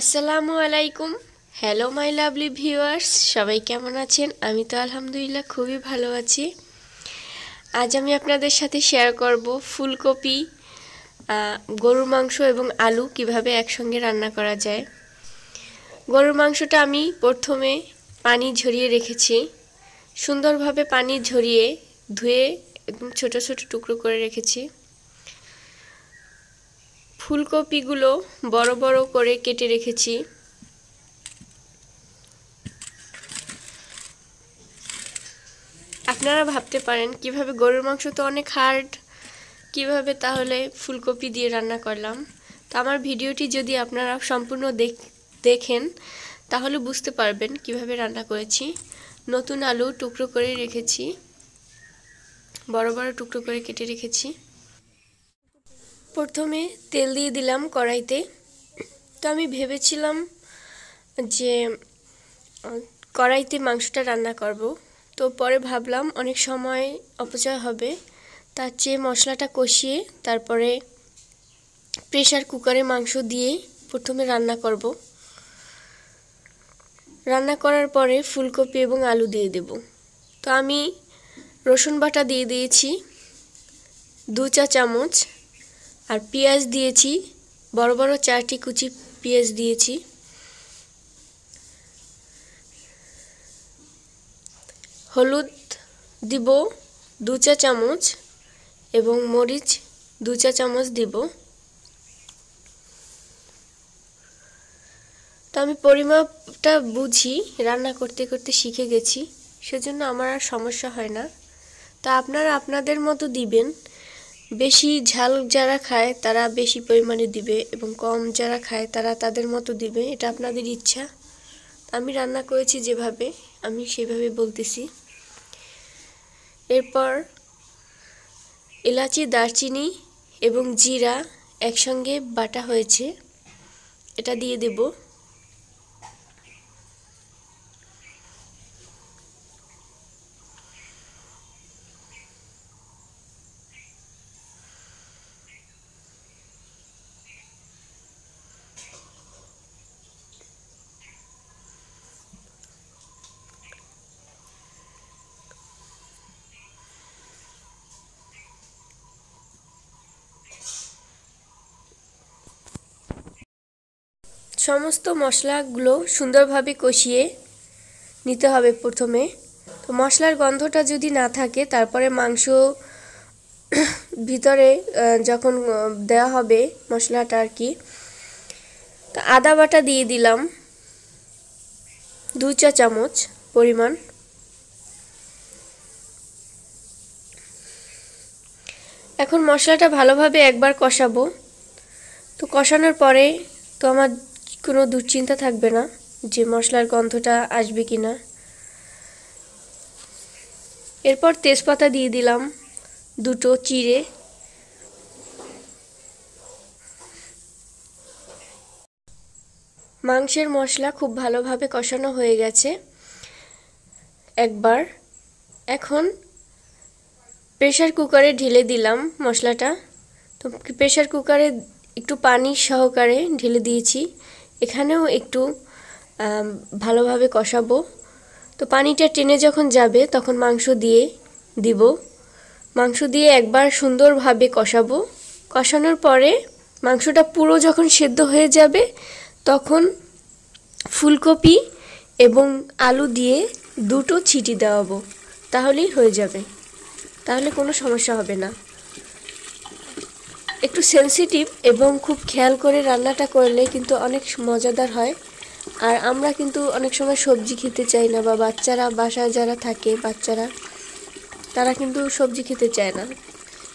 আসসালামু আলাইকুম hello my lovely viewers সবাই কেমন আছেন আমি তো আলহামদুলিল্লাহ খুবই ভালো আছি আজ আমি আপনাদের সাথে শেয়ার করব ফুলকপি গরুর মাংস এবং আলু কিভাবে একসঙ্গে রান্না করা যায় গরুর মাংসটা আমি প্রথমে পানি ঝরিয়ে রেখেছি সুন্দরভাবে পানি ঝরিয়ে ধুয়ে একদম ছোটো ছোটো টুকরো করে রেখেছি ফুলকপিগুলো বড় বড় করে কেটে রেখেছি আপনারা ভাবতে পারেন কিভাবে গরুর মাংস তো অনেক হার্ড কিভাবে তাহলে ফুলকপি দিয়ে রান্না করলাম তো আমার ভিডিওটি যদি আপনারা সম্পূর্ণ দেখেন তাহলে বুঝতে পারবেন কিভাবে রান্না করেছি নতুন আলু টুকরো করে রেখেছি বড় বড় টুকরো করে কেটে রেখেছি প্রথমে তেল দিয়ে দিলাম কড়াইতে তো আমি ভেবেছিলাম যে কড়াইতে মাংসটা রান্না করব তো পরে ভাবলাম অনেক সময় অপচয় হবে তার চেয়ে মশলাটা কষিয়ে তারপরে প্রেশার কুকারে মাংস দিয়ে প্রথমে রান্না করব রান্না করার পরে ফুলকপি এবং আলু দিয়ে দেব তো আমি রসুন বাটা দিয়ে দিয়েছি দু চা চামচ আর পেঁয়াজ দিয়েছি বড় বড় চারটি কুচি পেঁয়াজ দিয়েছি হলুদ দিব দু চা চামচ এবং মরিচ দু চা চামচ দিব তো আমি পরিমাপটা বুঝি রান্না করতে করতে শিখে গেছি সেজন্য আমার আর সমস্যা হয় না তা আপনারা আপনাদের মতো দিবেন বেশি ঝাল যারা খায় তারা বেশি পরিমাণে দিবে এবং কম যারা খায় তারা তাদের মতো দিবে এটা আপনাদের ইচ্ছা আমি রান্না করেছি যেভাবে আমি সেভাবে বলতেছি এরপর এলাচি দারচিনি এবং জিরা একসঙ্গে বাটা হয়েছে এটা দিয়ে দেবো সমস্ত মশলাগুলো সুন্দরভাবে কষিয়ে নিতে হবে প্রথমে তো মশলার গন্ধটা যদি না থাকে তারপরে মাংস ভিতরে যখন দেওয়া হবে মশলাটা আর কি তো আদা বাটা দিয়ে দিলাম দু চা চামচ পরিমাণ এখন মশলাটা ভালোভাবে একবার কষাবো তো কষানোর পরে তো আমার কোনো দুশ্চিন্তা থাকবে না যে মশলার গন্ধটা আসবে কি না এরপর তেজপাতা দিয়ে দিলাম দুটো চিড়ে মাংসের মশলা খুব ভালোভাবে কষানো হয়ে গেছে একবার এখন প্রেশার কুকারে ঢেলে দিলাম মশলাটা তো প্রেশার কুকারে একটু পানি সহকারে ঢেলে দিয়েছি এখানেও একটু ভালোভাবে কষাবো তো পানিটা টেনে যখন যাবে তখন মাংস দিয়ে দিব মাংস দিয়ে একবার সুন্দরভাবে কষাবো কষানোর পরে মাংসটা পুরো যখন সেদ্ধ হয়ে যাবে তখন ফুলকপি এবং আলু দিয়ে দুটো ছিটি দেওয়াবো তাহলেই হয়ে যাবে তাহলে কোনো সমস্যা হবে না একটু সেন্সিটিভ এবং খুব খেয়াল করে রান্নাটা করলে কিন্তু অনেক মজাদার হয় আর আমরা কিন্তু অনেক সময় সবজি খেতে চাই না বা বাচ্চারা বাসায় যারা থাকে বাচ্চারা তারা কিন্তু সবজি খেতে চায় না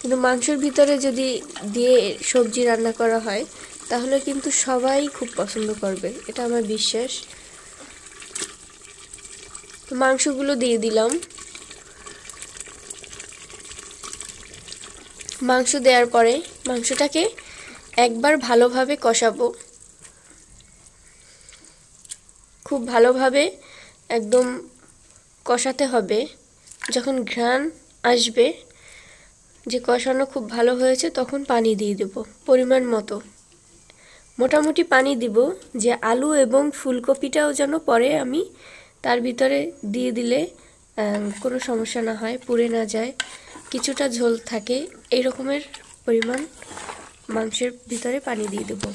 কিন্তু মাংসের ভিতরে যদি দিয়ে সবজি রান্না করা হয় তাহলে কিন্তু সবাই খুব পছন্দ করবে এটা আমার বিশ্বাস মাংসগুলো দিয়ে দিলাম মাংস দেওয়ার পরে মাংসটাকে একবার ভালোভাবে কষাবো খুব ভালোভাবে একদম কষাতে হবে যখন ঘ্রাণ আসবে যে কষানো খুব ভালো হয়েছে তখন পানি দিয়ে দেব পরিমাণ মতো মোটামুটি পানি দিব যে আলু এবং ফুলকপিটাও যেন পরে আমি তার ভিতরে দিয়ে দিলে কোনো সমস্যা না হয় পুড়ে না যায় কিছুটা ঝোল থাকে এই রকমের পরিমাণ মাংসের ভিতরে পানি দিয়ে দেবো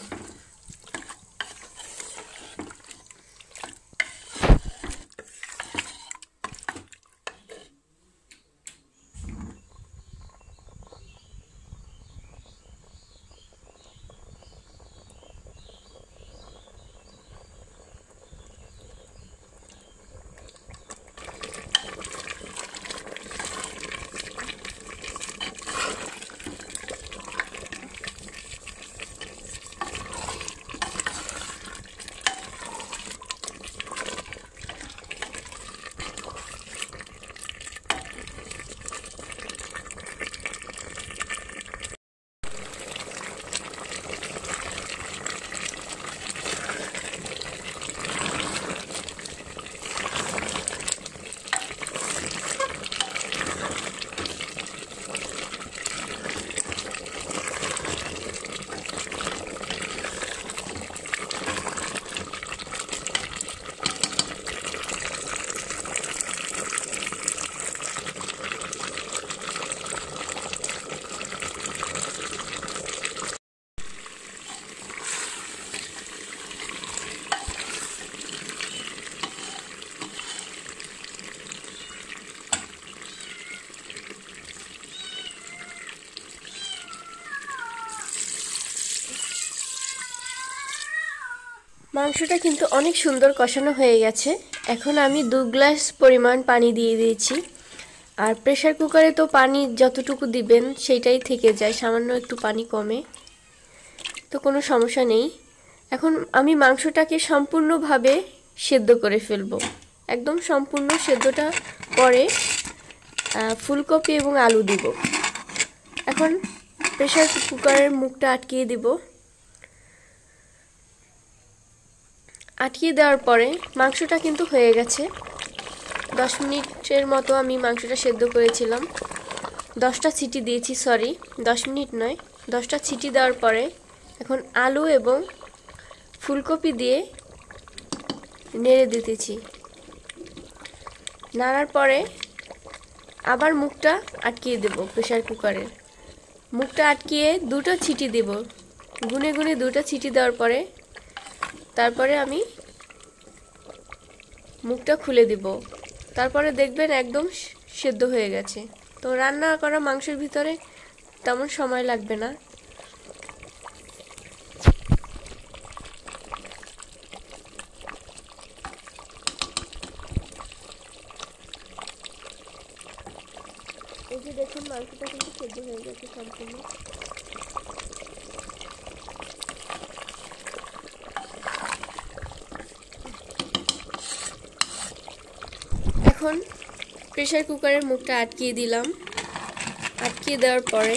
মাংসটা কিন্তু অনেক সুন্দর কষানো হয়ে গেছে এখন আমি দু গ্লাস পরিমাণ পানি দিয়ে দিয়েছি আর প্রেশার কুকারে তো পানি যতটুকু দিবেন সেইটাই থেকে যায় সামান্য একটু পানি কমে তো কোনো সমস্যা নেই এখন আমি মাংসটাকে সম্পূর্ণভাবে সেদ্ধ করে ফেলবো একদম সম্পূর্ণ সেদ্ধটা পরে ফুলকপি এবং আলু দিব এখন প্রেশার কুকারের মুখটা আটকিয়ে দিব আটকিয়ে দেওয়ার পরে মাংসটা কিন্তু হয়ে গেছে দশ মিনিটের মতো আমি মাংসটা সেদ্ধ করেছিলাম দশটা সিটি দিয়েছি সরি দশ মিনিট নয় দশটা সিটি দেওয়ার পরে এখন আলু এবং ফুলকপি দিয়ে নেড়ে দিতেছি নাড়ার পরে আবার মুখটা আটকিয়ে দেব প্রেশার কুকারের মুখটা আটকিয়ে দুটো ছিটি দেব গুনে গুনে দুটো ছিটি দেওয়ার পরে তারপরে আমি মুখটা খুলে দিব তারপরে দেখবেন একদম সেদ্ধ হয়ে গেছে তো রান্না করা মাংসের ভিতরে তেমন সময় লাগবে না এই যে দেখুন মাংসটা কিন্তু সেদ্ধ হয়ে গেছে সম্পূর্ণ এখন প্রেশার কুকারের মুখটা আটকিয়ে দিলাম আটকিয়ে দেওয়ার পরে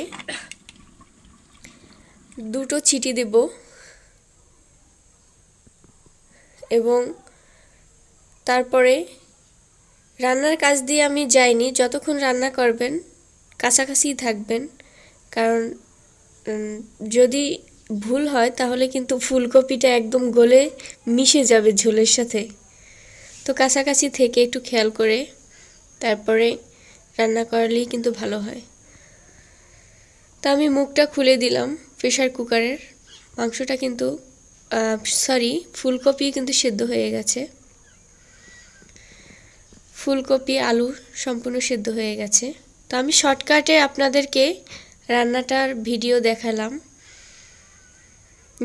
দুটো ছিটি দেব এবং তারপরে রান্নার কাজ দিয়ে আমি যাইনি যতক্ষণ রান্না করবেন কাছাকাছি থাকবেন কারণ যদি ভুল হয় তাহলে কিন্তু ফুলকপিটা একদম গলে মিশে যাবে ঝোলের সাথে তো কাছাকাছি থেকে একটু খেয়াল করে তারপরে রান্না করলেই কিন্তু ভালো হয় তা আমি মুখটা খুলে দিলাম প্রেশার কুকারের মাংসটা কিন্তু সরি ফুলকপি কিন্তু সেদ্ধ হয়ে গেছে ফুলকপি আলু সম্পূর্ণ সেদ্ধ হয়ে গেছে তো আমি শর্টকাটে আপনাদেরকে রান্নাটার ভিডিও দেখালাম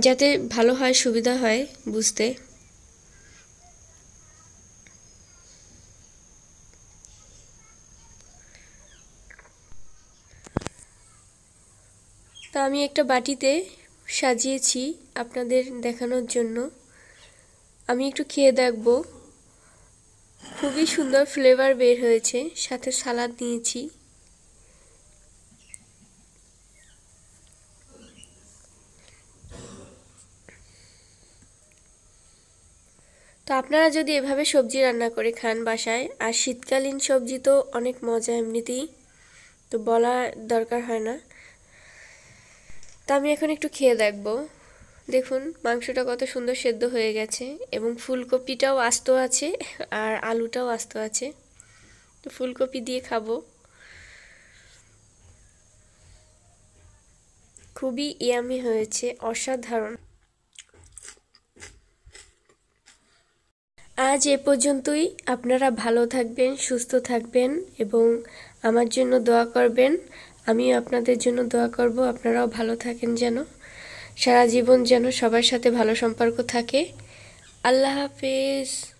যাতে ভালো হয় সুবিধা হয় বুঝতে তা আমি একটা বাটিতে সাজিয়েছি আপনাদের দেখানোর জন্য আমি একটু খেয়ে দেখব খুবই সুন্দর ফ্লেভার বের হয়েছে সাথে সালাদ নিয়েছি তো আপনারা যদি এভাবে সবজি রান্না করে খান বাসায় আর শীতকালীন সবজি তো অনেক মজা এমনিতেই তো বলার দরকার হয় না তা আমি এখন একটু খেয়ে দেখব দেখুন মাংসটা কত সুন্দর সেদ্ধ হয়ে গেছে এবং ফুলকপিটাও আস্ত আছে আর আলুটাও আস্ত আছে তো ফুলকপি দিয়ে খাবো খুবই ইয়ামি হয়েছে অসাধারণ আজ এ পর্যন্তই আপনারা ভালো থাকবেন সুস্থ থাকবেন এবং আমার জন্য দোয়া করবেন আমি আপনাদের জন্য দোয়া করব আপনারাও ভালো থাকেন যেন সারা জীবন যেন সবার সাথে ভালো সম্পর্ক থাকে আল্লাহ হাফিজ